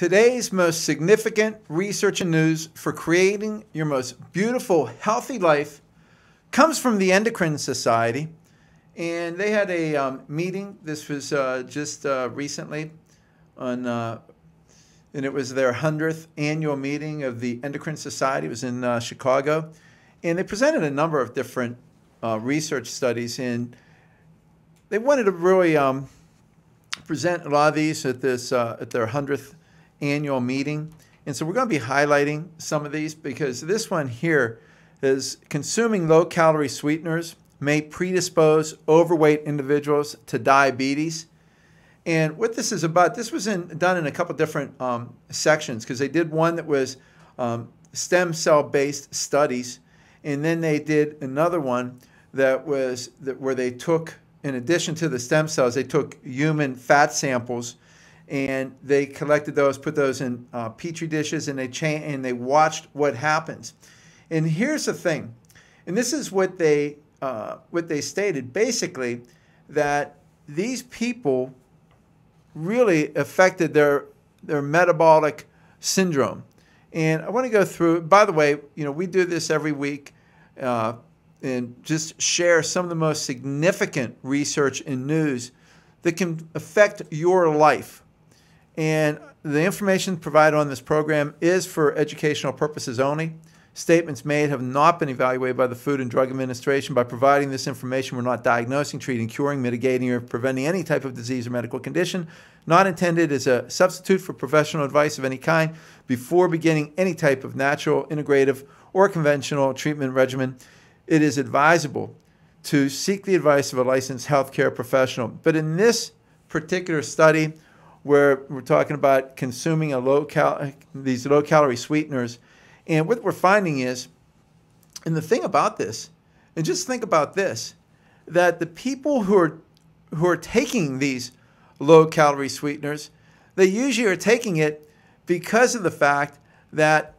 Today's most significant research and news for creating your most beautiful, healthy life comes from the Endocrine Society. And they had a um, meeting, this was uh, just uh, recently, on, uh, and it was their 100th annual meeting of the Endocrine Society. It was in uh, Chicago. And they presented a number of different uh, research studies, and they wanted to really um, present a lot of these at, this, uh, at their 100th annual meeting. And so we're going to be highlighting some of these because this one here is consuming low calorie sweeteners may predispose overweight individuals to diabetes. And what this is about, this was in, done in a couple different um, sections because they did one that was um, stem cell based studies. And then they did another one that was that where they took, in addition to the stem cells, they took human fat samples and they collected those, put those in uh, petri dishes, and they cha- and they watched what happens. And here's the thing, and this is what they uh, what they stated basically that these people really affected their their metabolic syndrome. And I want to go through. By the way, you know we do this every week. Uh, and just share some of the most significant research and news that can affect your life. And the information provided on this program is for educational purposes only. Statements made have not been evaluated by the Food and Drug Administration. By providing this information, we're not diagnosing, treating, curing, mitigating, or preventing any type of disease or medical condition. Not intended as a substitute for professional advice of any kind before beginning any type of natural, integrative, or conventional treatment regimen. It is advisable to seek the advice of a licensed healthcare professional. But in this particular study, where we're talking about consuming a low cal- these low calorie sweeteners. And what we're finding is, and the thing about this, and just think about this, that the people who are who are taking these low calorie sweeteners, they usually are taking it because of the fact that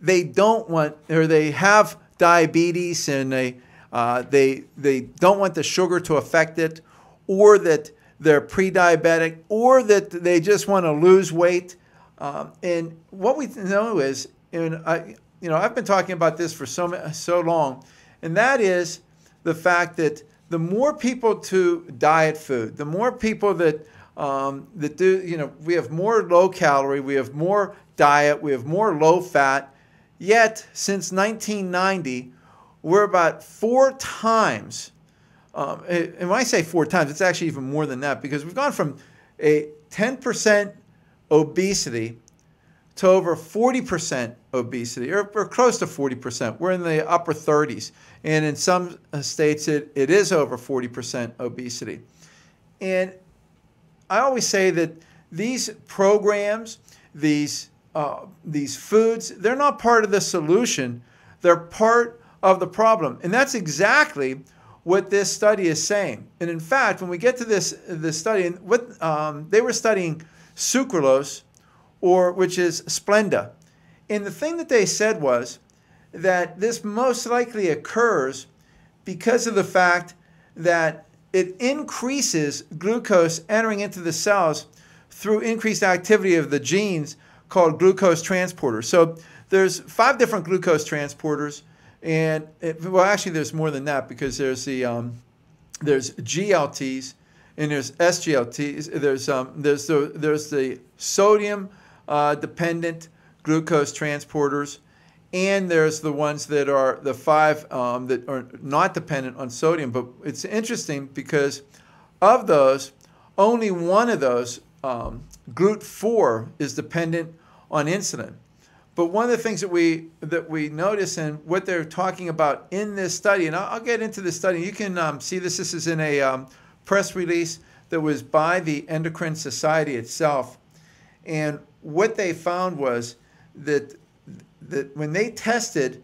they don't want or they have diabetes and they uh, they they don't want the sugar to affect it, or that they're pre diabetic, or that they just want to lose weight. Um, and what we know is, and I, you know, I've been talking about this for so, so long, and that is the fact that the more people to diet food, the more people that um, that do, you know, we have more low calorie, we have more diet, we have more low fat. Yet since 1990, we're about four times um, and when I say four times, it's actually even more than that because we've gone from a 10% obesity to over 40% obesity, or, or, close to 40%. We're in the upper 30s. And in some uh, states, it, it is over 40% obesity. And I always say that these programs, these, uh, these foods, they're not part of the solution, they're part of the problem. And that's exactly what this study is saying. And in fact, when we get to this, this study, what, um, they were studying sucralose, or which is Splenda. And the thing that they said was that this most likely occurs because of the fact that it increases glucose entering into the cells through increased activity of the genes called glucose transporters. So there's five different glucose transporters. And it, well, actually, there's more than that because there's the um, there's GLTs and there's SGLTs. There's um, there's the there's the sodium uh, dependent glucose transporters, and there's the ones that are the five um, that are not dependent on sodium. But it's interesting because of those, only one of those, um, GLUT4, is dependent on insulin. But one of the things that we that we notice and what they're talking about in this study, and I'll, I'll get into this study. You can um, see this. This is in a um, press release that was by the Endocrine Society itself, and what they found was that that when they tested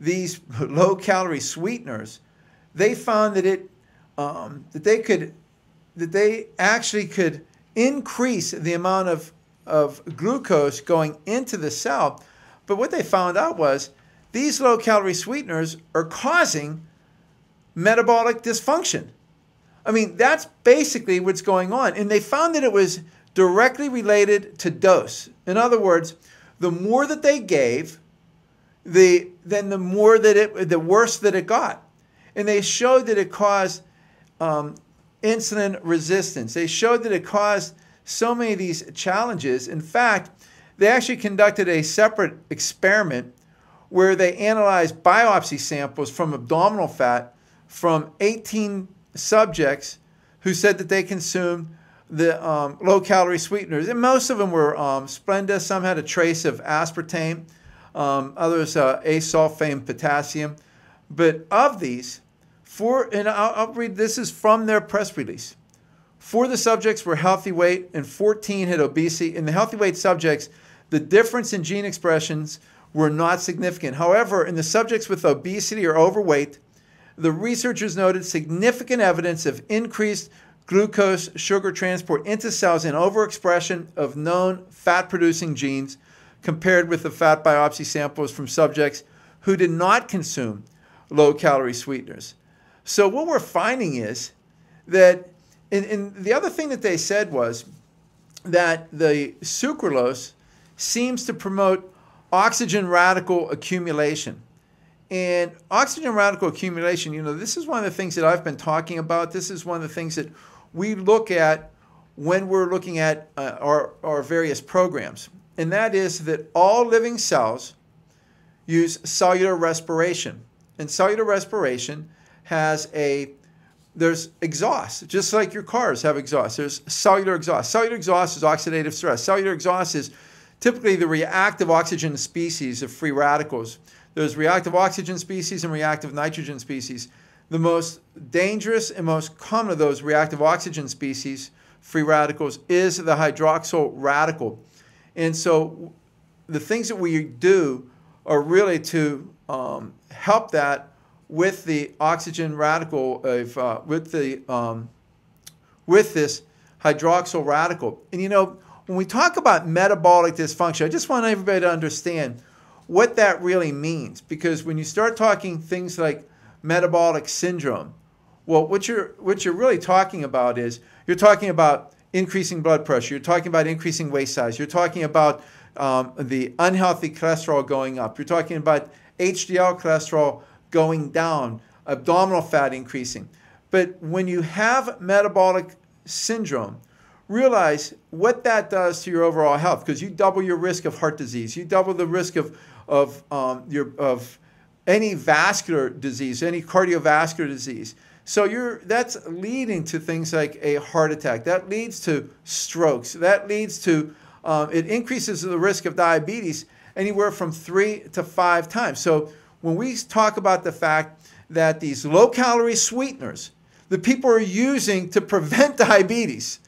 these low-calorie sweeteners, they found that it um, that they could that they actually could increase the amount of of glucose going into the cell but what they found out was these low calorie sweeteners are causing metabolic dysfunction. I mean, that's basically what's going on. And they found that it was directly related to dose. In other words, the more that they gave, the then the more that it the worse that it got. And they showed that it caused um, insulin resistance. They showed that it caused so many of these challenges. In fact, they actually conducted a separate experiment where they analyzed biopsy samples from abdominal fat from 18 subjects who said that they consumed the um, low calorie sweeteners. And most of them were um, Splenda, some had a trace of aspartame, um, others uh, asulfame potassium. But of these, four, and I'll, I'll read this is from their press release. Four of the subjects were healthy weight and 14 had obesity. And the healthy weight subjects, the difference in gene expressions were not significant. However, in the subjects with obesity or overweight, the researchers noted significant evidence of increased glucose sugar transport into cells and overexpression of known fat producing genes compared with the fat biopsy samples from subjects who did not consume low calorie sweeteners. So, what we're finding is that, and, and the other thing that they said was that the sucralose seems to promote oxygen radical accumulation. And oxygen radical accumulation, you know, this is one of the things that I've been talking about. This is one of the things that we look at when we're looking at uh, our, our various programs. And that is that all living cells use cellular respiration. And cellular respiration has a there's exhaust, just like your cars have exhaust. There's cellular exhaust. Cellular exhaust is oxidative stress. Cellular exhaust is typically the reactive oxygen species of free radicals. There's reactive oxygen species and reactive nitrogen species. The most dangerous and most common of those reactive oxygen species, free radicals, is the hydroxyl radical. And so the things that we do are really to um, help that with the oxygen radical of, uh, with the um, with this hydroxyl radical. And you know, when we talk about metabolic dysfunction, I just want everybody to understand what that really means. Because when you start talking things like metabolic syndrome, well, what you're, what you're really talking about is you're talking about increasing blood pressure, you're talking about increasing waist size, you're talking about um, the unhealthy cholesterol going up, you're talking about HDL cholesterol going down, abdominal fat increasing. But when you have metabolic syndrome, realize what that does to your overall health because you double your risk of heart disease. You double the risk of, of, um, your, of any vascular disease, any cardiovascular disease. So you're, that's leading to things like a heart attack. That leads to strokes. That leads to, um, it increases the risk of diabetes anywhere from three to five times. So when we talk about the fact that these low calorie sweeteners that people are using to prevent diabetes,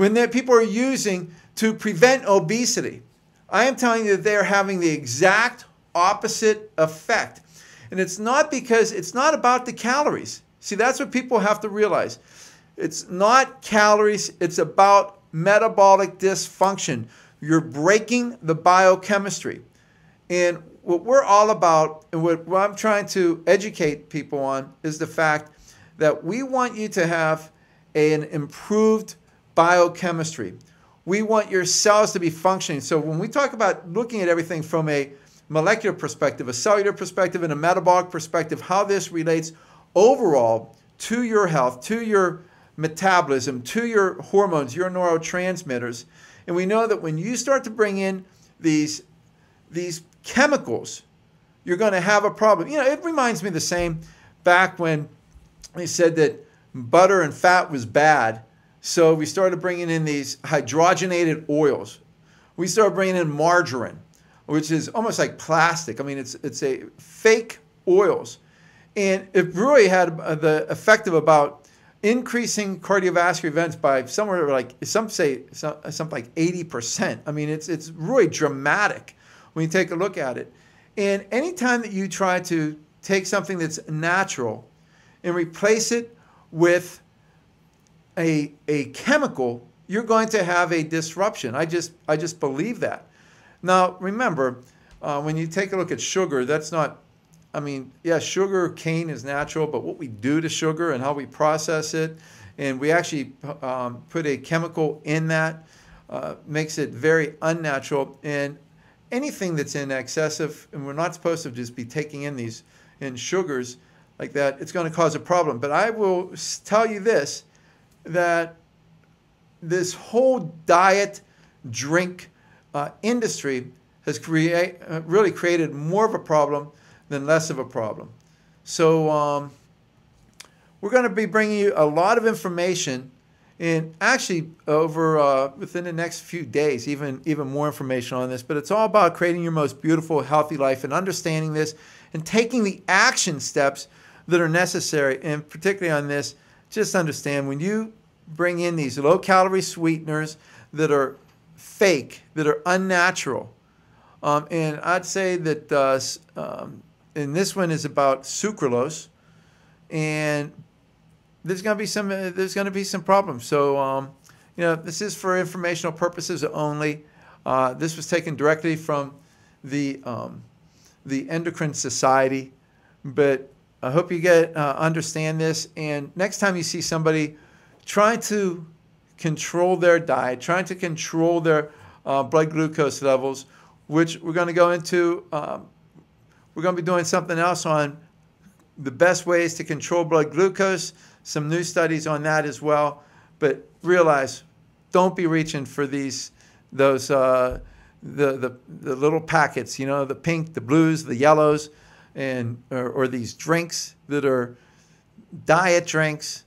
when people are using to prevent obesity. I am telling you that they are having the exact opposite effect. And it's not because it's not about the calories. See, that's what people have to realize. It's not calories, it's about metabolic dysfunction. You're breaking the biochemistry. And what we're all about, and what, what I'm trying to educate people on, is the fact that we want you to have an improved biochemistry. We want your cells to be functioning. So when we talk about looking at everything from a molecular perspective, a cellular perspective, and a metabolic perspective, how this relates overall to your health, to your metabolism, to your hormones, your neurotransmitters. And we know that when you start to bring in these, these chemicals, you're going to have a problem. You know, it reminds me the same back when they said that butter and fat was bad so we started bringing in these hydrogenated oils. We started bringing in margarine, which is almost like plastic. I mean, it's, it's a fake oils. And it really had the effect of about increasing cardiovascular events by somewhere like, some say, some, something like 80%. I mean, it's, it's really dramatic when you take a look at it. And anytime that you try to take something that's natural and replace it with a, a chemical, you're going to have a disruption. I just, I just believe that. Now, remember, uh, when you take a look at sugar, that's not, I mean, yeah, sugar cane is natural, but what we do to sugar and how we process it, and we actually um, put a chemical in that, uh, makes it very unnatural. And anything that's in excessive, and we're not supposed to just be taking in these in sugars like that, it's going to cause a problem. But I will tell you this that this whole diet drink uh, industry has create, uh, really created more of a problem than less of a problem. So um, we're going to be bringing you a lot of information and actually over uh, within the next few days even even more information on this but it's all about creating your most beautiful healthy life and understanding this and taking the action steps that are necessary and particularly on this just understand when you bring in these low calorie sweeteners that are fake, that are unnatural, um, and I'd say that, uh, um, and this one is about sucralose, and there's going to be some uh, there's going to be some problems. So um, you know this is for informational purposes only. Uh, this was taken directly from the um, the Endocrine Society, but I hope you get uh, understand this. And next time you see somebody, trying to control their diet, trying to control their uh, blood glucose levels, which we're going to go into. Um, we're going to be doing something else on the best ways to control blood glucose. Some new studies on that as well. But realize, don't be reaching for these those uh, the, the the little packets. You know, the pink, the blues, the yellows and or, or these drinks that are diet drinks,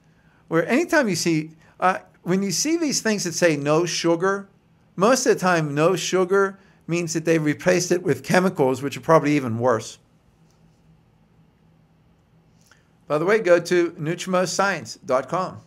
where anytime you see uh, when you see these things that say no sugar, most of the time no sugar means that they replaced it with chemicals, which are probably even worse. By the way, go to NutrimoScience.com.